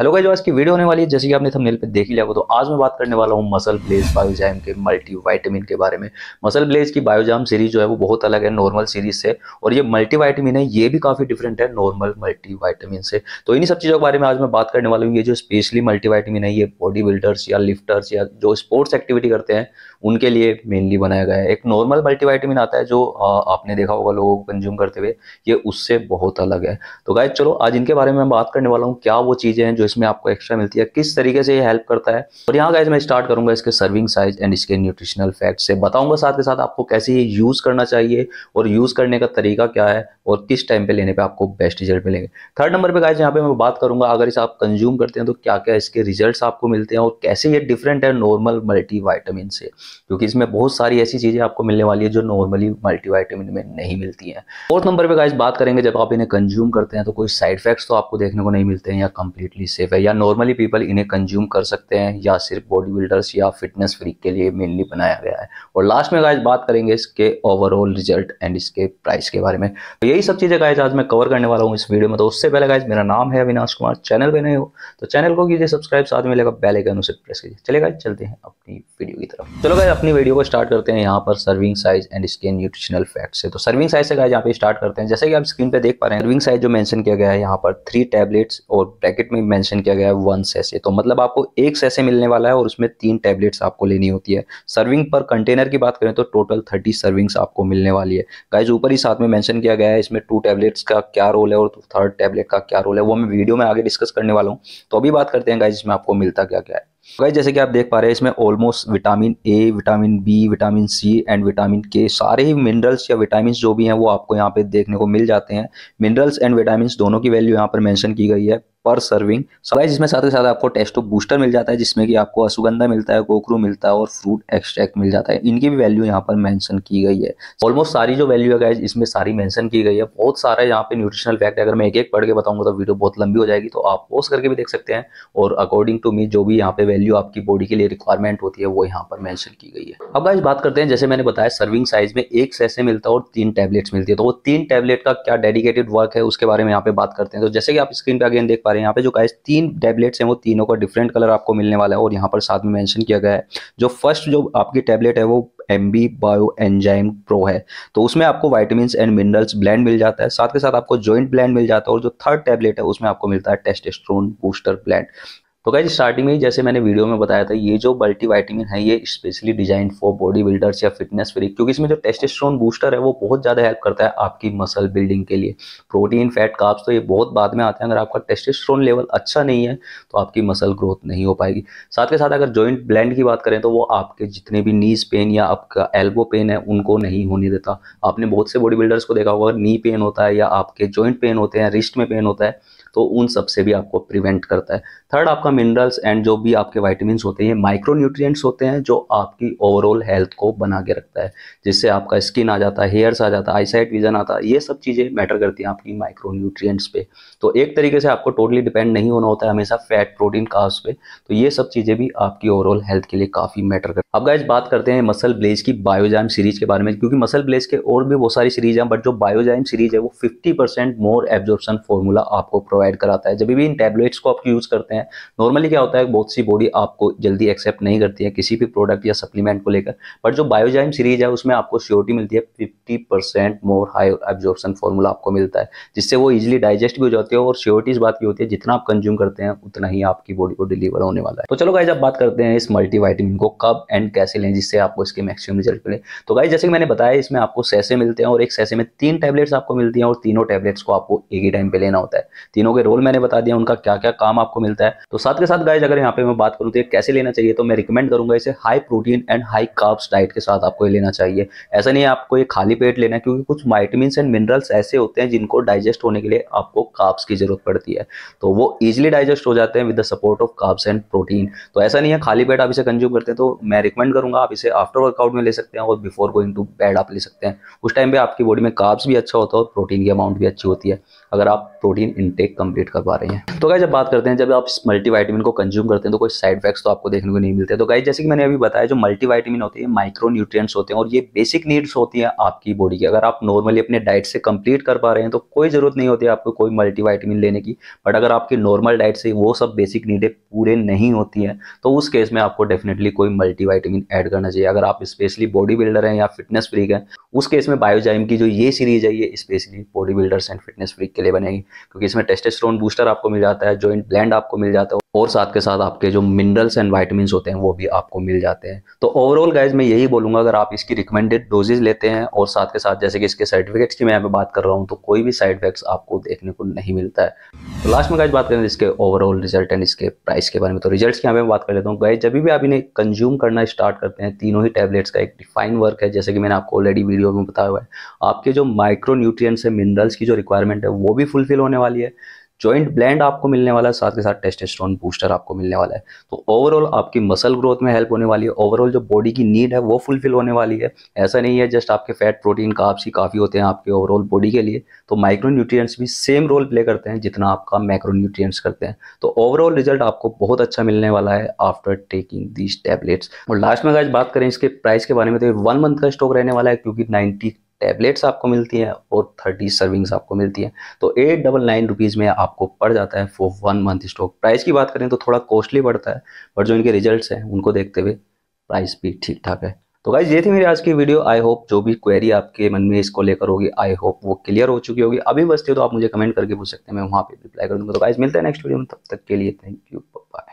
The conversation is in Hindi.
हेलो गाइज आज की वीडियो होने वाली है जैसे कि आपने थंबनेल पे देख लिया हो तो आज मैं बात करने वाला हूँ मसल ब्लेज बायोजाम के मल्टी के बारे में मसल ब्लेज की बायोजाम सीरीज जो है वो बहुत अलग है नॉर्मल सीरीज से और ये मल्टी है ये भी काफ़ी डिफरेंट है नॉर्मल मल्टी से तो इन्हीं सब चीज़ों के बारे में आज मैं बात करने वाला हूँ ये जो स्पेशली मल्टी है ये बॉडी बिल्डर्स या लिफ्टर्स या जो स्पोर्ट्स एक्टिविटी करते हैं उनके लिए मेनली बनाया गया है एक नॉर्मल मल्टी आता है जो आपने देखा होगा लोगों को कंज्यूम करते हुए ये उससे बहुत अलग है तो गाय चलो आज इनके बारे में मैं बात करने वाला हूँ क्या वो चीज़ें हैं जो इसमें आपको एक्स्ट्रा मिलती है किस तरीके से ये हेल्प करता है और यहाँ गाइज मैं स्टार्ट करूंगा इसके सर्विंग साइज एंड इसके न्यूट्रिशनल फैक्ट से बताऊंगा साथ के साथ आपको कैसे ये यूज़ करना चाहिए और यूज़ करने का तरीका क्या है और किस टाइम पे लेने पे आपको बेस्ट रिजल्ट मिलेंगे थर्ड नंबर पे गाइज यहाँ पे मैं बात करूंगा अगर इसे आप कंज्यूम करते हैं तो क्या क्या इसके रिजल्ट आपको मिलते हैं और कैसे ये डिफरेंट है नॉर्मल मल्टी से क्योंकि इसमें बहुत सारी ऐसी चीज़ें आपको मिलने वाली है जो नॉर्मली मल्टी में नहीं मिलती है फोर्थ नंबर पर गाइज बात करेंगे जब आप इन्हें कंज्यूम करते हैं तो कोई साइड इफेक्ट्स तो आपको देखने को नहीं मिलते हैं या कंप्लीटली सेफ है या नॉर्मली पीपल इन्हें कंज्यूम कर सकते हैं या सिर्फ बॉडी बिल्डर्स या फिटनेस फ्रीक के लिए मेनली बनाया गया है और लास्ट में गाइज बात करेंगे इसके ओवरऑल रिजल्ट एंड इसके प्राइस के बारे में तो यही सब चीज़ें गाइज आज मैं कवर करने वाला हूँ इस वीडियो में तो उससे पहले गाइज मेरा नाम है अविनाश कुमार चैनल पर नहीं हो तो चैनल को कीजिए सब्सक्राइब साथ में लेगा बेलाइकन उसे प्रेस कीजिए चले गाइज चलते हैं अपनी वीडियो की तरफ चलो गाइज अपनी वीडियो को स्टार्ट करते हैं यहाँ पर सर्विंग साइज एंड इसके न्यूट्रिशनल फैक्ट्स है तो सर्विंग साइज से गाइज यहाँ पे स्टार्ट करते हैं जैसे कि आप स्क्रीन पर देख पा रहे हैं सर्विंग साइज जो मैंशन किया गया है यहाँ पर थ्री टैबलेट्स और ब्रैकेट में मेंशन किया गया है वन सेसे तो मतलब आपको एक सेसे मिलने वाला है और उसमें तीन टैबलेट्स आपको लेनी होती है सर्विंग पर कंटेनर की बात करें तो टोटल थर्टी सर्विंग्स आपको मिलने वाली है गाइज ऊपर ही साथ में मैंशन किया गया है इसमें टू टैबलेट्स का क्या रोल है और थर्ड टैबलेट का क्या रोल है वो मैं वीडियो में आगे डिस्कस करने वाला हूँ तो अभी बात करते हैं गाइज इसमें आपको मिलता क्या क्या है गाइज जैसे कि आप देख पा रहे हैं इसमें almost vitamin A vitamin B vitamin C and vitamin के सारे ही मिनरल्स या विटामिन जो भी हैं वो आपको यहाँ पे देखने को मिल जाते हैं मिनरल्स एंड विटामिन दोनों की वैल्यू यहाँ पर मेंशन की गई है पर सर्विंग सवाई जिसमें साथ ही साथ आपको टेस्टो बूस्टर मिल जाता है जिसमें कि आपको असुगंधा मिलता है कोकरू मिलता है और फ्रूट एक्सट्रैक्ट मिल जाता है इनकी भी वैल्यू यहाँ पर मैंशन की गई है ऑलमोस्ट सारी जो वैल्यू है इसमें सारी मैंशन की गई है बहुत सारा यहाँ पे न्यूट्रिशनल फैक्ट अगर मैं एक एक पढ़ के बताऊंगा तो वीडियो बहुत लंबी हो जाएगी तो आप पोस्ट करके भी देख सकते हैं और अकॉर्डिंग टू मी जो भी यहाँ पे वैल्यू आपकी बॉडी के लिए रिक्वायरमेंट होती है वो यहाँ पर मैंशन की गई है अब गाइज बात करते हैं जैसे मैंने बताया सर्विंग साइज में एक सैसे मिलता है और तीन टैबलेट्स मिलती है तो वो तीन टैबलेट का क्या डेडिकेटेड वर्क है उसके बारे में यहाँ पे बात करते हैं तो जैसे कि आप स्क्रीन पे अगेन देख पा रहे हैं यहाँ पे जो गाइस तीन टैबलेट्स हैं वो तीनों का डिफरेंट कलर आपको मिलने वाला है और यहाँ पर साथ में मेंशन किया गया है जो फर्स्ट जो आपकी टैबलेट है वो M B bio enzyme pro है तो उसमें आपको वाइटमिन एंड मिनरल्स ब्लैंड मिल जाता है साथ के साथ आपको ज्वाइंट ब्लैंड मिल जाता है और जो थर्ड टैबलेट है उसमें आपको मिलता है टेस्टेस्ट्रोन बूस्टर ब्लैंड तो गाइज स्टार्टिंग में ही जैसे मैंने वीडियो में बताया था ये जो मल्टीवाइटामिन है ये specially design for body builders या फिटनेस फ्री क्योंकि इसमें जो टेस्टेस्ट्रॉन बूस्टर है वो बहुत ज़्यादा हेल्प करता है आपकी मसल बिल्डिंग के लिए प्रोटीन फैट काप्स तो ये बहुत बाद में आते हैं अगर आपका टेस्टेस्ट्रॉन लेवल अच्छा नहीं है तो आपकी मसल ग्रोथ नहीं हो पाएगी साथ के साथ अगर जॉइंट ब्लैंड की बात करें तो वो आपके जितने भी नीज पेन या आपका एल्बो पेन है उनको नहीं होने देता आपने बहुत से बॉडी बिल्डर्स को देखा होगा नी पेन होता है या आपके जॉइंट पेन होते हैं रिस्ट में पेन होता है तो उन सबसे भी आपको प्रिवेंट करता है थर्ड आपका मिनरल्स एंड जो भी आपके वाइटमिन होते हैं माइक्रो माइक्रोन्यूट्रिएंट्स होते हैं जो आपकी ओवरऑल हेल्थ को बना के रखता है जिससे आपका स्किन आ जाता है हेयर्स आ जाता है आईसाइट विजन आता है ये सब चीज़ें मैटर करती हैं आपकी माइक्रोन्यूट्रिएंट्स पे तो एक तरीके से आपको टोटली डिपेंड नहीं होना होता है हमेशा फैट प्रोटीन कास्ट पे तो ये सब चीज़ें भी आपकी ओवरऑल हेल्थ के लिए काफ़ी मैटर करती है अब गाइज बात करते हैं मसल ब्लेज की बायोजाइम सीरीज के बारे में क्योंकि मसल ब्लेज के और भी बहुत सारी सीरीज हैं बट जो बायोजाइम सीरीज है वो फिफ्टी मोर एब्जॉर्बन फॉर्मूला आपको प्रोवाइड कराता है जब भी इन टैबलेट्स को आप यूज़ करते हैं नॉर्मली क्या होता है बहुत सी बॉडी आपको जल्दी एक्सेप्ट नहीं करती है किसी भी प्रोडक्ट या सप्लीमेंट को लेकर बट जो बायोजाइम सीरीज है उसमें आपको श्योरिटी मिलती है fifty percent more high absorption formula आपको मिलता है जिससे वो इजिली डाइजेस्ट भी हो जाती है और श्योरिटी इस बात की होती है जितना आप कंज्यूम करते हैं उतना ही आपकी बॉडी को डिलीवर होने वाला है तो चलो गाइज आप बात करते हैं इस मल्टीवाइटमिन को कब एंड कैसे लें जिससे आपको इसके मैक्सिमम रिजल्ट मिले तो गाइज जैसे कि मैंने बताया इसमें आपको सैसे मिलते हैं और एक सैसे में तीन टैबलेट्स आपको मिलती हैं और तीनों टैबलेट्स को आपको एक ही टाइम पे लेना होता है तीनों तीनों के रोल मैंने बता दिया उनका क्या क्या काम आपको मिलता है तो साथ के साथ गाइज अगर यहाँ पे मैं बात करूँ तो कैसे लेना चाहिए तो मैं रिकमेंड करूंगा इसे high protein and high carbs diet के साथ आपको ये लेना चाहिए ऐसा नहीं है आपको ये खाली पेट लेना है क्योंकि कुछ वाइटमिन एंड मिनरल्स ऐसे होते हैं जिनको डाइजेस्ट होने के लिए आपको काब्स की जरूरत पड़ती है तो वो इजिली डाइजेस्ट हो जाते हैं with the support of carbs and protein तो ऐसा नहीं है खाली पेट आप इसे कंज्यूम करते हैं तो मैं रिकमेंड करूंगा आप इसे आफ्टर वर्कआउट में ले सकते हैं और बिफोर गोइंग टू बेड आप ले सकते हैं उस टाइम पे आपकी बॉडी में काब्स भी अच्छा होता है और प्रोटीन की अमाउंट भी अच्छी होती है अगर आप प्रोटीन इनटेक कंप्लीट कर पा रही हैं तो गाइज जब बात करते हैं जब आप इस मल्टीवाइटामिन को कंज्यूम करते हैं तो कोई साइड इफेक्ट्स तो आपको देखने को नहीं मिलते तो गाइज जैसे कि मैंने अभी बताया जो मल्टीवाइटामिन होते हैं माइक्रो न्यूट्रिएंट्स होते हैं और ये बेसिक नीड्स होती हैं आपकी बॉडी की अगर आप नॉर्मली अपने डाइट से कंप्लीट कर पा रहे हैं तो कोई ज़रूरत नहीं होती आपको कोई मल्टीवाइटामिन लेने की बट अगर आपकी नॉर्मल डाइट से वो सब बेसिक नीडें पूरे नहीं होती हैं तो उस केस में आपको डेफिनेटली कोई मल्टीवाइटामिन ऐड करना चाहिए अगर आप स्पेशली बॉडी बिल्डर हैं या फिटनेस फ्रीक हैं उस केस में बायोजाइम की जो ये सीरीज है ये specially body builders and fitness freak के लिए बनेगी क्योंकि इसमें टेस्ट टेस्टोन बूस्टर आपको मिल जाता है जॉइंट ब्लैंड आपको मिल जाता है और साथ के साथ आपके जो मिनरल्स एंड वाइटमिन होते हैं वो भी आपको मिल जाते हैं तो ओवरऑल गाइज मैं यही बोलूंगा अगर आप इसकी रिकमेंडेड डोजेज लेते हैं और साथ के साथ जैसे कि इसके साइड इफेक्ट्स की मैं यहाँ पे बात कर रहा हूँ तो कोई भी साइड इफेक्ट्स आपको देखने को नहीं मिलता है तो लास्ट में गाइज बात करें इसके ओवरऑल रिजल्ट एंड इसके प्राइस के बारे में तो रिजल्ट की यहाँ पे बात कर लेता हूँ गाइज जब भी आप इन्हें कंज्यूम करना स्टार्ट करते हैं तीनों ही टैबलेट्स का एक डिफाइन वर्क है जैसे कि मैंने आपको ऑलरेडी वीडियो में बताया हुआ है आपके जो माइक्रो न्यूट्रिय मिनरल्स की जो रिक्वायरमेंट है वो भी फुलफिल होने वाली है ज्वाइंट ब्लेंड आपको मिलने वाला है साथ के साथ टेस्टेस्ट्रॉन बूस्टर आपको मिलने वाला है तो ओवरऑल आपकी मसल ग्रोथ में हेल्प होने वाली है ओवरऑल जो बॉडी की नीड है वो फुलफिल होने वाली है ऐसा नहीं है जस्ट आपके फैट प्रोटीन काप्स ही काफ़ी होते हैं आपके ओवरऑल बॉडी के लिए तो माइक्रो भी सेम रोल प्ले करते हैं जितना आपका मैक्रो करते हैं तो ओवरऑल रिजल्ट आपको बहुत अच्छा मिलने वाला है आफ्टर टेकिंग दीज टैबलेट्स और लास्ट में अगर बात करें इसके प्राइस के बारे में तो वन मंथ का स्टॉक रहने वाला है क्योंकि नाइन्टी टैबलेट्स आपको मिलती है और थर्टी सर्विंग्स आपको मिलती है तो एट डबल नाइन रुपीज़ में आपको पड़ जाता है for one month stock price की बात करें तो थोड़ा कॉस्टली पड़ता है बट जो इनके रिजल्ट हैं उनको देखते हुए प्राइस भी ठीक ठाक है तो गाइज ये थी मेरी आज की वीडियो आई होप जो भी क्वेरी आपके मन में इसको लेकर होगी आई होप वो क्लियर हो चुकी होगी अभी बचती हो तो आप मुझे कमेंट करके पूछ सकते हैं मैं वहाँ पर रिप्लाई कर दूँगा तो गाइज मिलते हैं नेक्स्ट वीडियो में तब तक के लिए थैंक यू बाय